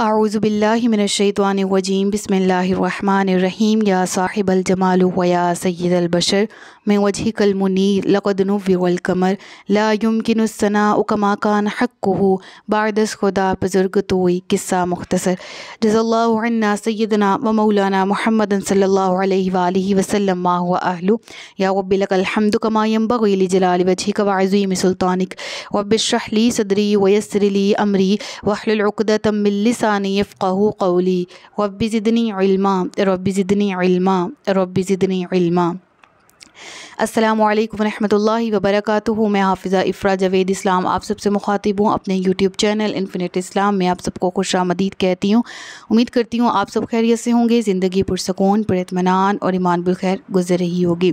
आउज़बिल्लिमिनशैतवानवजीम बिसमीम या साहिबल जमाल वया सैदलबशर मैं वजह कलमुनीर लक़दनवलकमर लायुमकिनसना उकमा कान बारदस खुदा बुज़ुर्ग तोई किस्सा मुख्तसर जज़ल्ला सैदना व मौलाना महमद सल्ला वसलम अहलु या वबिलकमद कमायम बगैली जलाल वजह कवाज़ीम सुल्तानिक वबिशरली सदरी वयसरली अमरी वहलकदमिल्लिस लिसानी यफ़ू कौली रब ज़िदनी इल्मा रब ज़िदनी इल्मा रब ज़िदनी इल्मा अस्सलाम वालेकुम रहमतुल्लाहि मैं हाफिज़ा इफ़रा जवेद इस्लाम आप सबसे मुखातिब हूँ अपने यूट्यूब चैनल इन्फिनट इस्लाम में आप सबको खुश आमदीद कहती हूँ उम्मीद करती हूँ आप सब खैरियत से होंगे ज़िंदगी पुरसकून पुरतमनान और ईमान बुलखैर गुजर रही होगी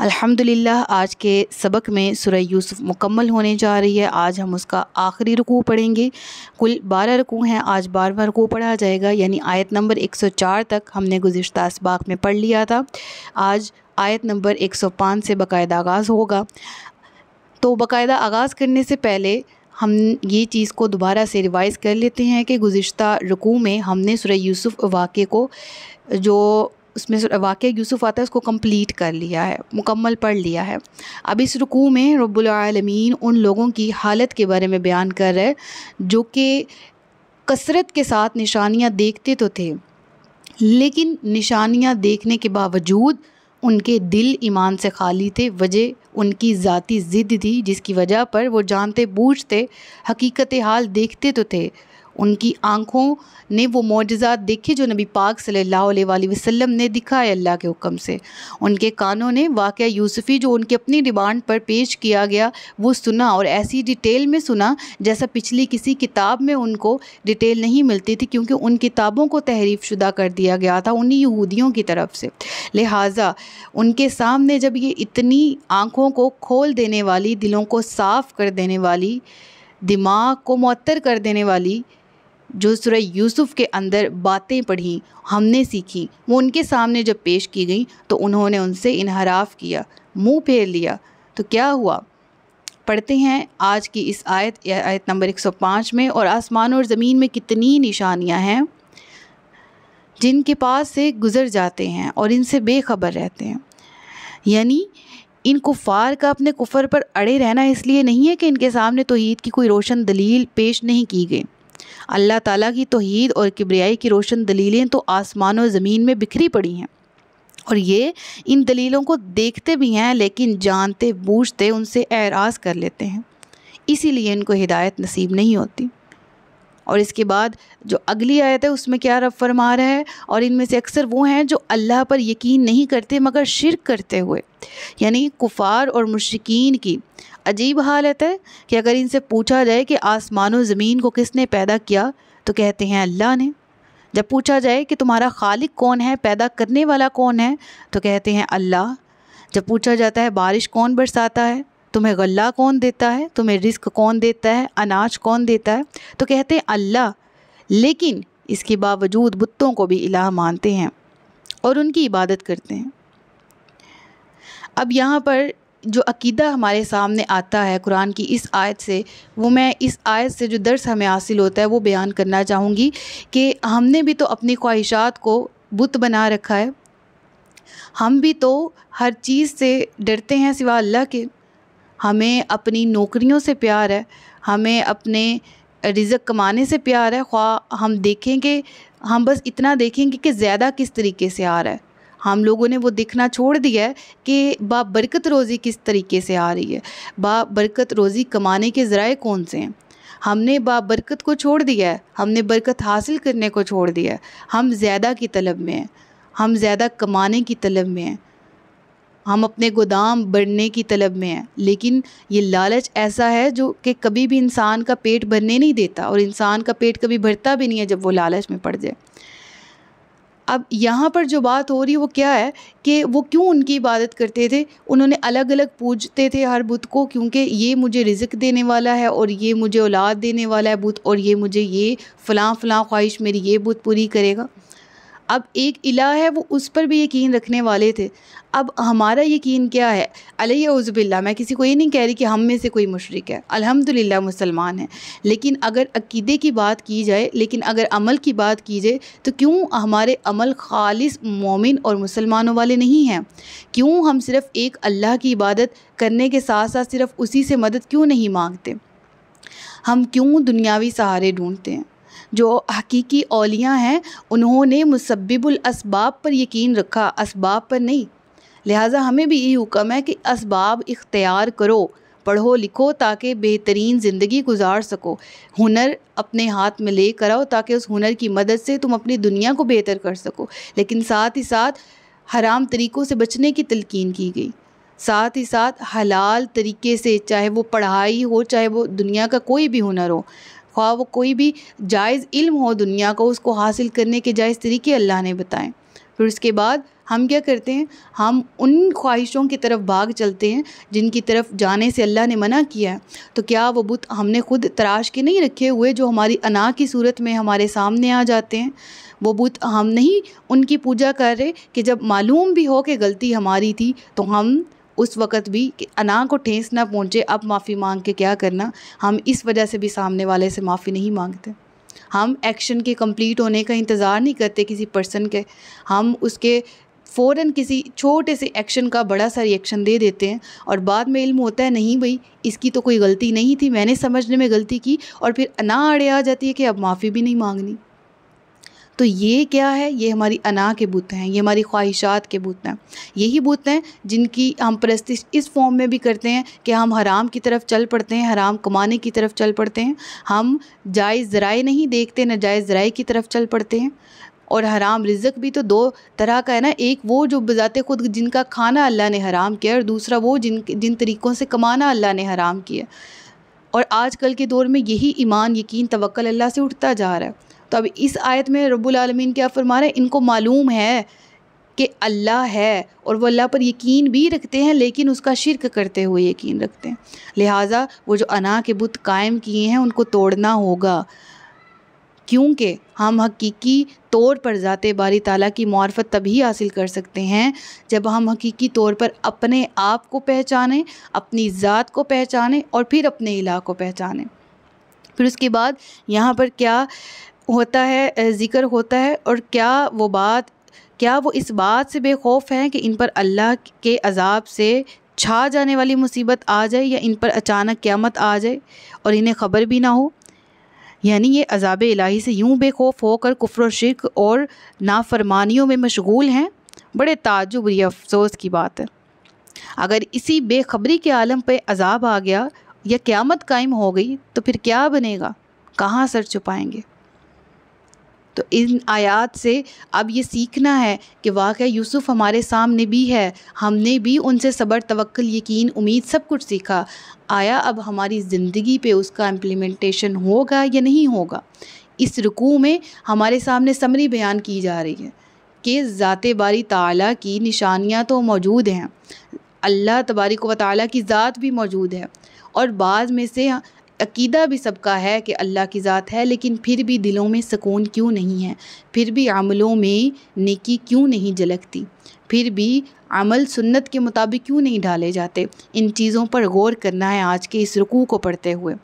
अल्हम्दुलिल्लाह आज के सबक में सुरह यूसुफ मुकम्मल होने जा रही है आज हम उसका आखिरी रुकू पढ़ेंगे कुल बारह रुकू हैं आज बारहवा रुकू पढ़ा जाएगा यानी आयत नंबर एक सौ चार तक हमने गुज्त इसबाक में पढ़ लिया था आज आयत नंबर एक सौ पाँच से बाकायदा आगाज़ होगा तो बाकायदा आगाज़ करने से पहले हम ये चीज़ को दोबारा से रिवाइज़ कर लेते हैं कि गुज्त रुकू में हमने सुरह यूसुफ़ वाक़े को जो उसमें वाक़ यूसुफ़ आता है उसको कंप्लीट कर लिया है मुकम्मल पढ़ लिया है अब इस रुकू में रबालमीन उन लोगों की हालत के बारे में बयान कर रहे जो कि कसरत के साथ निशानियाँ देखते तो थे लेकिन निशानियाँ देखने के बावजूद उनके दिल ईमान से खाली थे वजह उनकी ज़ाती ज़िद थी जिसकी वजह पर वो जानते बूझते हकीकत हाल देखते तो थे उनकी आँखों ने वो मोजात देखे जो नबी पाक सल्लल्लाहु अलैहि वसल्लम ने दिखाए अल्लाह के हुक्म से उनके कानों ने वाक़ यूसुफ़ी जो उनके अपनी डिमांड पर पेश किया गया वो सुना और ऐसी डिटेल में सुना जैसा पिछली किसी किताब में उनको डिटेल नहीं मिलती थी क्योंकि उन किताबों को तहरीफ शुदा कर दिया गया था उन्हीं यहूदियों की तरफ से लिहाजा उनके सामने जब ये इतनी आँखों को खोल देने वाली दिलों को साफ़ कर देने वाली दिमाग को मअतर कर देने वाली जो सुर यूसुफ के अंदर बातें पढ़ी हमने सीखी वो उनके सामने जब पेश की गई तो उन्होंने उनसे इनहराफ किया मुंह फेर लिया तो क्या हुआ पढ़ते हैं आज की इस आयत आयत नंबर 105 में और आसमान और ज़मीन में कितनी निशानियां हैं जिनके पास से गुज़र जाते हैं और इनसे बेखबर रहते हैं यानी इन कुफ़ार का अपने कुफर पर अड़े रहना इसलिए नहीं है कि इनके सामने तोहीद की कोई रोशन दलील पेश नहीं की गई अल्लाह ताला की तोहद और किब्रियाई की रोशन दलीलें तो आसमान और ज़मीन में बिखरी पड़ी हैं और ये इन दलीलों को देखते भी हैं लेकिन जानते बूझते उनसे एराज कर लेते हैं इसीलिए इनको हिदायत नसीब नहीं होती और इसके बाद जो अगली आयत है उसमें क्या रब फरमा रहा है और इनमें से अक्सर वो हैं जो अल्लाह पर यकीन नहीं करते मगर शिरक करते हुए यानी कुफार और मुशकिन की अजीब हालत है कि अगर इनसे पूछा जाए कि आसमान और ज़मीन को किसने पैदा किया तो कहते हैं अल्लाह ने जब पूछा जाए कि तुम्हारा खालिक कौन है पैदा करने वाला कौन है तो कहते हैं अल्लाह जब पूछा जाता है बारिश कौन बरसाता है तुम्हें गल्ला कौन देता है तुम्हें रिस्क कौन देता है अनाज कौन देता है तो कहते हैं अल्लाह लेकिन इसके बावजूद बुतों को भी इलाह मानते हैं और उनकी इबादत करते हैं अब यहाँ पर जो अकीदा हमारे सामने आता है कुरान की इस आयत से वो मैं इस आयत से जो दर्स हमें हासिल होता है वो बयान करना चाहूँगी कि हमने भी तो अपनी ख्वाहिशात को बुत बना रखा है हम भी तो हर चीज़ से डरते हैं सिवा अल्लाह के हमें अपनी नौकरियों से प्यार है हमें अपने रिज़क कमाने से प्यार है ख्वा हम देखेंगे हम बस इतना देखेंगे कि ज़्यादा किस तरीके से आ रहा है हम लोगों ने वो देखना छोड़ दिया है कि बरकत रोज़ी किस तरीके से आ रही है बरकत रोज़ी कमाने के ज़राए कौन से हैं हमने बाबरकत को छोड़ दिया है हमने बरकत हासिल करने को छोड़ दिया है हम ज़्यादा की तलब में हैं हम ज़्यादा कमाने की तलब में हैं हम अपने गोदाम बढ़ने की तलब में हैं लेकिन ये लालच ऐसा है जो कि कभी भी इंसान का पेट भरने नहीं देता और इंसान का पेट कभी भरता भी नहीं है जब वो लालच में पड़ जाए अब यहाँ पर जो बात हो रही है वो क्या है कि वो क्यों उनकी इबादत करते थे उन्होंने अलग अलग पूजते थे हर बुत को क्योंकि ये मुझे रिज़क देने वाला है और ये मुझे औलाद देने वाला है बुत और ये मुझे ये फ़लाँ फलां ख्वाहिश मेरी ये बुत पूरी करेगा अब एक इला है वो उस पर भी यकीन रखने वाले थे अब हमारा यकीन क्या है अलैहिबिल्ला मैं किसी को ये नहीं कह रही कि हम में से कोई मशरक है अल्हम्दुलिल्लाह मुसलमान है लेकिन अगर अकीदे की बात की जाए लेकिन अगर अमल की बात की जाए तो क्यों हमारे अमल खालिस मोमिन और मुसलमानों वाले नहीं हैं क्यों हम सिर्फ़ एक अल्लाह की इबादत करने के साथ साथ सिर्फ़ उसी से मदद क्यों नहीं मांगते हम क्यों दुनियावी सहारे ढूंढते हैं जो हकीकी अलिया हैं उन्होंने मुसब्बिबुल पर यकीन रखा इसबाब पर नहीं लिहाजा हमें भी यही हुक्म है कि इसबाब इख्तियार करो पढ़ो लिखो ताकि बेहतरीन ज़िंदगी गुजार सको हुनर अपने हाथ में ले कर आओ ताकि उस हुनर की मदद से तुम अपनी दुनिया को बेहतर कर सको लेकिन साथ ही साथ हराम तरीक़ों से बचने की तलकिन की गई साथ ही साथ हलाल तरीके से चाहे वो पढ़ाई हो चाहे वो दुनिया का कोई भी हुनर हो ख्वा वो कोई भी जायज़ इल्म हो दुनिया को उसको हासिल करने के जायज़ तरीके अल्लाह ने बताएं फिर उसके बाद हम क्या करते हैं हम उन ख्वाहिशों की तरफ भाग चलते हैं जिनकी तरफ जाने से अल्लाह ने मना किया है तो क्या वो बुत हमने खुद तराश के नहीं रखे हुए जो हमारी अना की सूरत में हमारे सामने आ जाते हैं वो बुत हम नहीं उनकी पूजा कर रहे कि जब मालूम भी हो कि गलती हमारी थी तो हम उस वक़्त भी कि अना को ठेस ना पहुँचे अब माफ़ी मांग के क्या करना हम इस वजह से भी सामने वाले से माफ़ी नहीं मांगते हम एक्शन के कंप्लीट होने का इंतज़ार नहीं करते किसी पर्सन के हम उसके फ़ौर किसी छोटे से एक्शन का बड़ा सा रिएक्शन दे देते हैं और बाद में इल्म होता है नहीं भाई इसकी तो कोई गलती नहीं थी मैंने समझने में गलती की और फिर अना अड़े आ जाती है कि अब माफ़ी भी नहीं मांगनी तो ये क्या है ये हमारी अना के बुत हैं ये हमारी ख्वाहिशात के बुत हैं यही बुत हैं जिनकी हम प्रस्तिश इस फॉर्म में भी करते हैं कि हम हराम की तरफ चल पड़ते हैं हराम कमाने की तरफ चल पड़ते हैं हम जायज़ ज़राए नहीं देखते जायज़ ज़राए की तरफ चल पड़ते हैं और हराम रिजक भी तो दो तरह का है ना एक वो जो बजाते ख़ुद जिनका खाना अल्लाह ने हराम किया और दूसरा वो जिन जिन तरीक़ों से कमाना अल्लाह ने हराम किया और आजकल के दौर में यही ईमान यकीन तवक्ल अल्लाह से उठता जा रहा है तो अब इस आयत में रब्बुल रबालमीन क्या फरमा रहे हैं इनको मालूम है कि अल्लाह है और वह अल्लाह पर यकीन भी रखते हैं लेकिन उसका शिरक करते हुए यकीन रखते हैं लिहाजा वो जो अना के बुत कायम किए हैं उनको तोड़ना होगा क्योंकि हम हकीकी तौर पर ज़ात बारी ताला की मार्फत तभी हासिल कर सकते हैं जब हम हकीकी तौर पर अपने आप को पहचानें अपनी ज़ात को पहचानें और फिर अपने इला को पहचानें फिर उसके बाद यहाँ पर क्या होता है ज़िक्र होता है और क्या वो बात क्या वो इस बात से बेखौफ हैं कि इन पर अल्लाह के अजाब से छा जाने वाली मुसीबत आ जाए या इन पर अचानक क्यामत आ जाए और इन्हें ख़बर भी ना हो यानी ये अजाब इलाही से यूँ बेखौफ होकर कुफर शिरक और नाफरमानियों में मशगूल हैं बड़े ताजुब या अफसोस की बात है अगर इसी बेखबरी के आलम पर अजाब आ गया या क्यामत कायम हो गई तो फिर क्या बनेगा कहाँ सर छुपाएँगे तो इन आयात से अब ये सीखना है कि वाक़ यूसुफ़ हमारे सामने भी है हमने भी उनसे सब्र तवक्ल यकीन उम्मीद सब कुछ सीखा आया अब हमारी ज़िंदगी पे उसका इम्प्लीमेंटेशन होगा या नहीं होगा इस रुकू में हमारे सामने समरी बयान की जा रही है कि ज़ात बारी ताला की निशानियाँ तो मौजूद हैं अल्लाह तबारक व की ज़ात भी मौजूद है और बाद में से अकीदा भी सबका है कि अल्लाह की ज़ात है लेकिन फिर भी दिलों में सुकून क्यों नहीं है फिर भी अमलों में नेकी क्यों नहीं झलकती फिर भी अमल सुन्नत के मुताबिक क्यों नहीं ढाले जाते इन चीज़ों पर गौर करना है आज के इस रुकू को पढ़ते हुए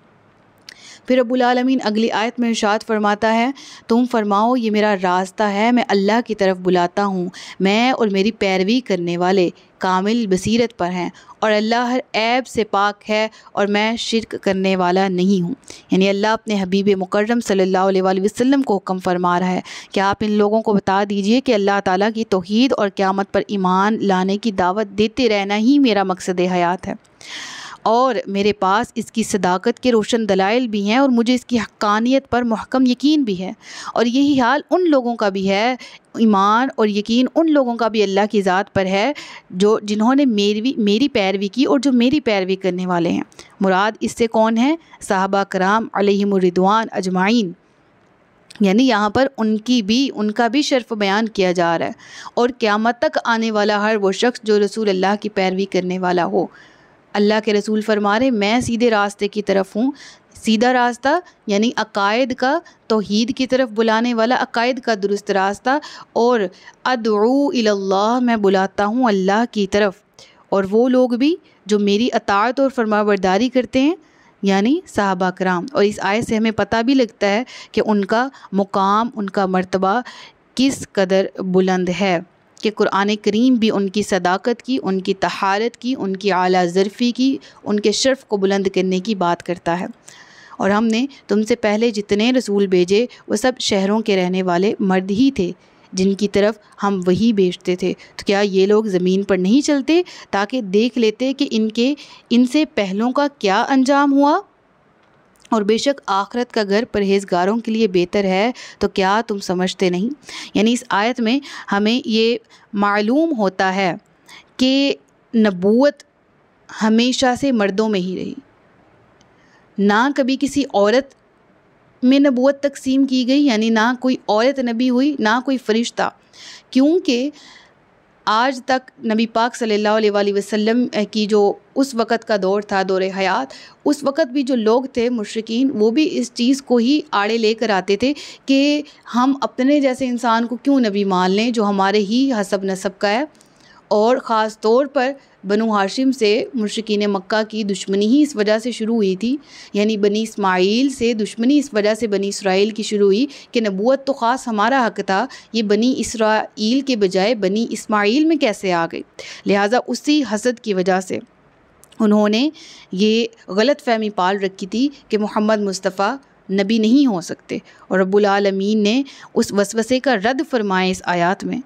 फिर अबूआलमीन अगली आयत में इर्शाद फरमाता है तुम फरमाओ ये मेरा रास्ता है मैं अल्लाह की तरफ बुलाता हूँ मैं और मेरी पैरवी करने वाले कामिल बसीरत पर हैं और अल्लाह हर ऐब से पाक है और मैं शिरक करने वाला नहीं हूँ यानी अल्लाह अपने हबीब मुकर्रम सल्लल्लाहु अलैहि वसल्लम को हुक्म फरमा रहा है कि आप इन लोगों को बता दीजिए कि अल्लाह ताला की तोहीद और क़्यामत पर ईमान लाने की दावत देते रहना ही मेरा मकसद हयात है और मेरे पास इसकी सदाकत के रोशन दलाइल भी हैं और मुझे इसकी हकानियत पर महकम यकीन भी है और यही हाल उन लोगों का भी है ईमान और यकीन उन लोगों का भी अल्लाह की ज़ात पर है जो जिन्होंने मेरी मेरी पैरवी की और जो मेरी पैरवी करने वाले हैं मुराद इससे कौन है साहबा कराम अलहमरिदवान अजमाइन यानी यहाँ पर उनकी भी उनका भी शर्फ बयान किया जा रहा है और क़्यामत तक आने वाला हर वो शख्स जो रसूल अल्लाह की पैरवी करने वाला हो अल्लाह के रसूल फरमा रहे मैं सीधे रास्ते की तरफ हूँ सीधा रास्ता यानी अकायद का तोहीद की तरफ बुलाने वाला अकायद का दुरुस्त रास्ता और अदरू अल्लाह मैं बुलाता हूँ अल्लाह की तरफ और वो लोग भी जो मेरी अतात और फरमाबरदारी करते हैं यानी साहबा कराम और इस आय से हमें पता भी लगता है कि उनका मुकाम उनका मर्तबा किस कदर बुलंद है कि कुरान करीम भी उनकी सदाकत की उनकी तहारत की उनकी आला ज़रफ़ी की उनके शर्फ़ को बुलंद करने की बात करता है और हमने तुमसे पहले जितने रसूल भेजे वो सब शहरों के रहने वाले मर्द ही थे जिनकी तरफ हम वही भेजते थे तो क्या ये लोग ज़मीन पर नहीं चलते ताकि देख लेते कि इनके इनसे पहलों का क्या अंजाम हुआ और बेशक आखरत का घर परहेजगारों के लिए बेहतर है तो क्या तुम समझते नहीं यानी इस आयत में हमें ये मालूम होता है कि नबूत हमेशा से मर्दों में ही रही ना कभी किसी औरत में नबूत तकसीम की गई यानी ना कोई औरत नबी हुई ना कोई फरिश्ता क्योंकि आज तक नबी पाक सल्लल्लाहु अलैहि वसल्लम की जो उस वक़्त का दौर था दौर हयात उस वक़्त भी जो लोग थे मुशरकिन वो भी इस चीज़ को ही आड़े लेकर आते थे कि हम अपने जैसे इंसान को क्यों नबी मान लें जो हमारे ही हसब नसब का है और ख़ास तौर पर बनु हाशिम से मुशकिन मक्का की दुश्मनी ही इस वजह से शुरू हुई थी यानी बनी इसमाइल से दुश्मनी इस वजह से बनी इसराइल की शुरू हुई कि नबूत तो ख़ास हमारा हक था ये बनी इसराइल के बजाय बनी इसमाइल में कैसे आ गई लिहाजा उसी हसद की वजह से उन्होंने ये गलत फहमी पाल रखी थी कि मोहम्मद मुस्तफ़ा नबी नहीं हो सकते और रब्बुल रबालमीन ने उस वसवसे का रद्द फरमाया इस आयात में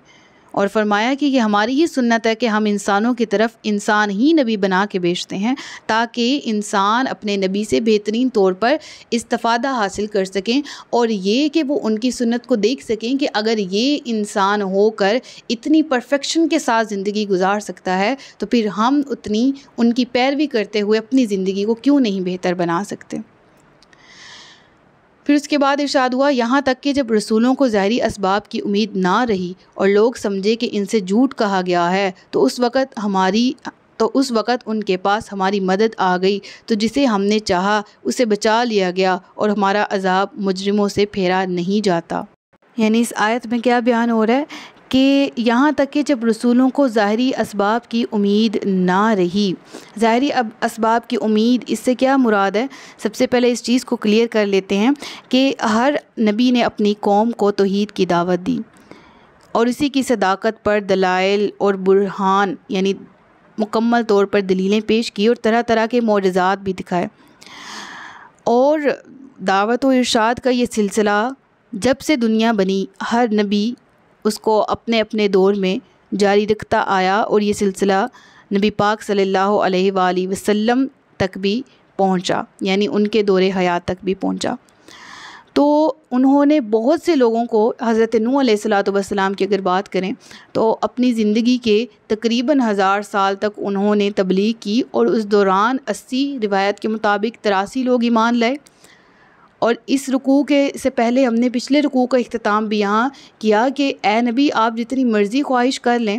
और फरमाया कि ये हमारी ही सुन्नत है कि हम इंसानों की तरफ इंसान ही नबी बना के बेचते हैं ताकि इंसान अपने नबी से बेहतरीन तौर पर इस्तफ़ादा हासिल कर सकें और ये कि वो उनकी सुन्नत को देख सकें कि अगर ये इंसान होकर इतनी परफेक्शन के साथ ज़िंदगी गुजार सकता है तो फिर हम उतनी उनकी पैरवी करते हुए अपनी ज़िंदगी को क्यों नहीं बेहतर बना सकते फिर उसके बाद इर्शाद हुआ यहाँ तक कि जब रसूलों को ज़ाहरी इसबाब की उम्मीद ना रही और लोग समझे कि इनसे झूठ कहा गया है तो उस वक़्त हमारी तो उस वक़्त उनके पास हमारी मदद आ गई तो जिसे हमने चाहा उसे बचा लिया गया और हमारा अजाब मुजरमों से फेरा नहीं जाता यानी इस आयत में क्या बयान हो रहा है कि यहाँ तक कि जब रसूलों को ज़ाहरी इसबाब की उम्मीद ना रही ज़ाहरी अब इसबाब की उम्मीद इससे क्या मुराद है सबसे पहले इस चीज़ को क्लियर कर लेते हैं कि हर नबी ने अपनी कौम को तोहद की दावत दी और इसी की सदाकत पर दलाइल और बुरहान यानी मुकम्मल तौर पर दलीलें पेश की और तरह तरह के मोजात भी दिखाए और दावत और इरशाद का ये सिलसिला जब से दुनिया बनी हर नबी उसको अपने अपने दौर में जारी रखता आया और ये सिलसिला नबी पाक सल्लल्लाहु अलैहि वसल्लम तक भी पहुंचा यानी उनके दौरे हयात तक भी पहुंचा तो उन्होंने बहुत से लोगों को हज़रत नू सलाम की अगर बात करें तो अपनी ज़िंदगी के तकरीबन हज़ार साल तक उन्होंने तबलीग की और उस दौरान अस्सी रिवायत के मुताबिक तिरासी लोग ईमान लाए और इस रुकू के से पहले हमने पिछले रुकू का अख्ताम भी यहाँ किया कि ए नबी आप जितनी मर्ज़ी ख्वाहिश कर लें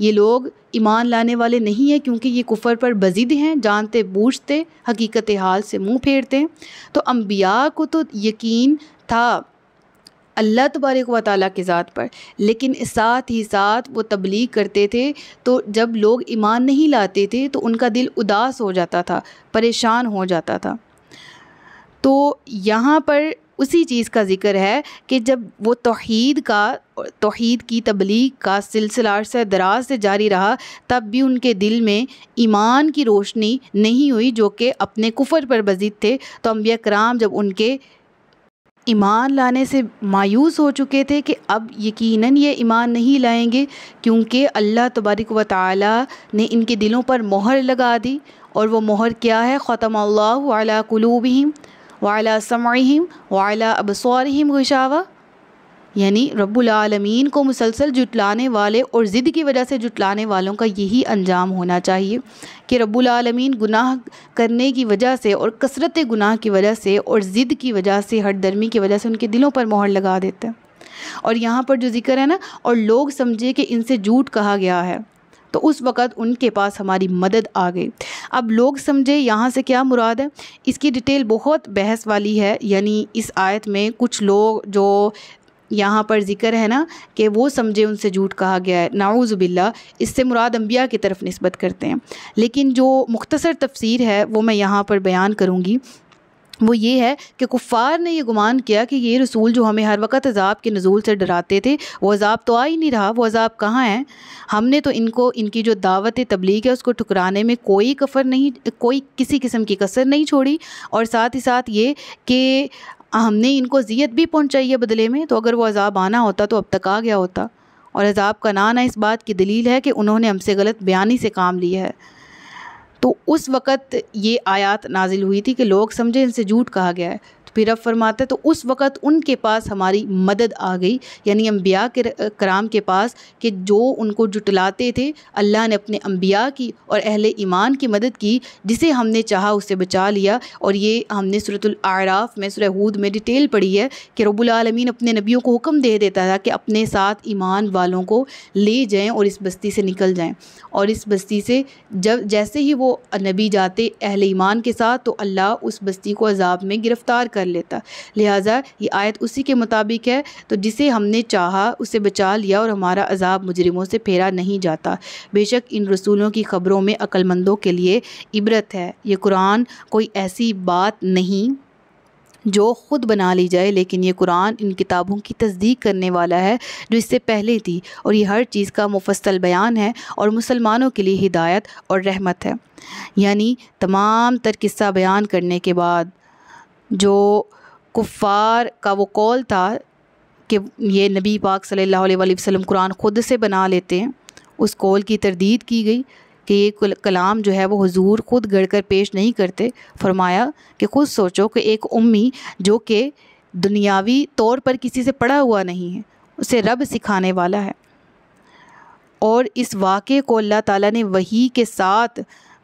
ये लोग ईमान लाने वाले नहीं हैं क्योंकि ये कुफर पर बजिद हैं जानते बूझते हकीकत हाल से मुँह फेरते तो अम्बिया को तो यकीन था अल्लाह तबारक व ताली के ज़ात पर लेकिन साथ ही साथ वो तबलीग करते थे तो जब लोग ईमान नहीं लाते थे तो उनका दिल उदास हो जाता था परेशान हो जाता था तो यहाँ पर उसी चीज़ का ज़िक्र है कि जब वो तोहद का तोहद की तबलीग का सिलसिला से दराज से जारी रहा तब भी उनके दिल में ईमान की रोशनी नहीं हुई जो कि अपने कुफर पर बजीद थे तो अम्बिया कराम जब उनके ईमान लाने से मायूस हो चुके थे कि अब यकीनन ये ईमान नहीं लाएंगे क्योंकि अल्लाह तबारक व ताली ने इनके दिलों पर मोहर लगा दी और वो मोहर क्या है ख़तम अल्लाह कलूबहम वाला समम वाला अबसारहम गशावा यानी रबालमीन को मुसलसल जुटलाने वाले और ज़िद की वजह से जुटलाने वालों का यही अंजाम होना चाहिए कि रबालमीन गुनाह करने की वजह से और कसरत गुनाह की वजह से और ज़िद की वजह से हटदर्मी की वजह से उनके दिलों पर मोहर लगा देते हैं और यहाँ पर जो जिक्र है ना और लोग समझे कि इनसे झूठ कहा गया है तो उस वक़्त उनके पास हमारी मदद आ गई अब लोग समझे यहाँ से क्या मुराद है इसकी डिटेल बहुत बहस वाली है यानी इस आयत में कुछ लोग जो यहाँ पर जिक्र है ना कि वो समझे उनसे झूठ कहा गया है नाउज़बिल्ला इससे मुराद अम्बिया की तरफ नस्बत करते हैं लेकिन जो मुख्तसर तफसीर है वो मैं यहाँ पर बयान करूँगी वो ये है कि कुफ़ार ने यह गुमान किया कि ये रसूल जो हमें हर वक्त अजाब के नज़ूल से डराते थे वो अजाब तो आ ही नहीं रहा वो अजाब कहाँ हैं हमने तो इनको इनकी जो दावत तबलीग है उसको ठुकराने में कोई कफ़र नहीं कोई किसी किस्म की कसर नहीं छोड़ी और साथ ही साथ ये कि हमने इनको जीत भी पहुँचाई है बदले में तो अगर वो अजाब आना होता तो अब तक आ गया होता और अजाब का ना आना इस बात की दलील है कि उन्होंने हमसे गलत बयानी से काम लिया है तो उस वक़्त ये आयात नाजिल हुई थी कि लोग समझे इनसे झूठ कहा गया है फिर अब फरमाते तो उस वक़्त उनके पास हमारी मदद आ गई यानी अम्बिया के कराम के पास कि जो उनको जुटलाते थे अल्लाह ने अपने अम्बिया की और अहल ईमान की मदद की जिसे हमने चाहा उसे बचा लिया और ये हमने सूरतलाराफ़ में सुरहूद में डिटेल पढ़ी है कि रबालमीन अपने नबियों को हुक्म दे देता था कि अपने साथ ईमान वालों को ले जाएँ और इस बस्ती से निकल जाएँ और इस बस्ती से जब जैसे ही वो नबी जाते अहल ईमान के साथ तो अल्लाह उस बस्ती को अजाब में गिरफ़्तार कर कर लेता लिहाजा ये आयत उसी के मुताबिक है तो जिसे हमने चाहा उसे बचा लिया और हमारा अजाब मुजरिमों से फेरा नहीं जाता बेशक इन रसूलों की ख़बरों में अक्लमंदों के लिए इबरत है ये कुरान कोई ऐसी बात नहीं जो ख़ुद बना ली जाए लेकिन ये कुरान इन किताबों की तस्दीक करने वाला है जो इससे पहले थी और ये हर चीज़ का मुफसल बयान है और मुसलमानों के लिए हिदायत और रहमत है यानी तमाम तर किस्सा बयान करने के बाद जो कुफ़ार का वो कौल था कि ये नबी पाक सल्लल्लाहु अलैहि वसल्लम कुरान ख़ुद से बना लेते हैं उस कौल की तरदीद की गई कि ये कलाम जो है वो हजूर ख़ुद गढ़ कर पेश नहीं करते फरमाया कि खुद सोचो कि एक उम्मी जो कि दुनियावी तौर पर किसी से पढ़ा हुआ नहीं है उसे रब सिखाने वाला है और इस वाक़े को अल्लाह ताला ने वही के साथ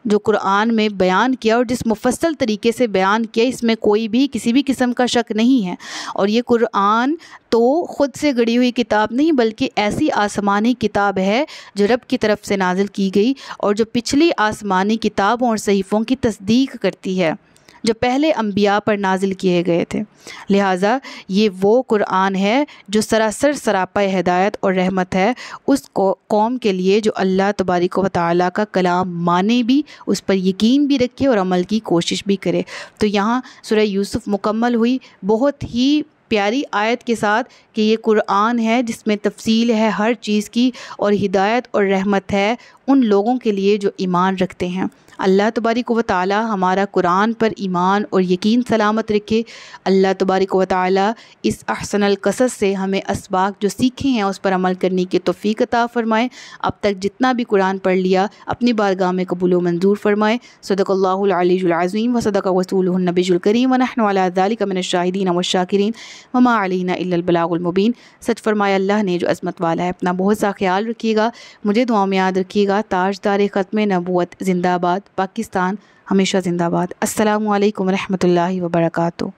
जो कुरान में बयान किया और जिस मुफसल तरीके से बयान किया इसमें कोई भी किसी भी किस्म का शक नहीं है और ये कुरान तो ख़ुद से गढ़ी हुई किताब नहीं बल्कि ऐसी आसमानी किताब है जो रब की तरफ से नाजिल की गई और जो पिछली आसमानी किताबों और सहीफ़ों की तस्दीक करती है जो पहले अम्बिया पर नाजिल किए गए थे लिहाजा ये वो कुरान है जो सरासर सरापा हदायत और रहमत है उस कौम के लिए जो अल्लाह तबारिक व ताल का कलाम माने भी उस पर यकीन भी रखे और अमल की कोशिश भी करे तो यहाँ सुरह यूसुफ मुकम्मल हुई बहुत ही प्यारी आयत के साथ कि ये कुरान है जिसमें तफसील है हर चीज़ की और हिदायत और रहमत है उन लोगों के लिए जो ईमान रखते हैं अल्लाह तबारक व ताली हमारा कुरान पर ईमान और यकीन सलामत रखे अल्लाह तबारक व ताली इस कसस से हमें इसबाक जो सीखे हैं उस पर अमल करने की तोफ़ी फ़रमाएँ अब तक जितना भी कुरान पढ़ लिया अपनी बारगाह में कबूल व मंजूर फ़रमाएँ सदक़ल्लाज़ीम व सदक वसूलनबीजुलकरीम वनवालिकमिन शाहिदीन व शाकिरीन ममा सच फरमाए अल्लाह ने जो अजमत वाला है अपना बहुत सा ख्याल रखिएगा मुझे दुआ में याद रखिएगा का ताजदार ख़त्म नबूत ज़िंदाबाद पाकिस्तान हमेशा ज़िंदाबाद अल्लाम वरहमल वर्का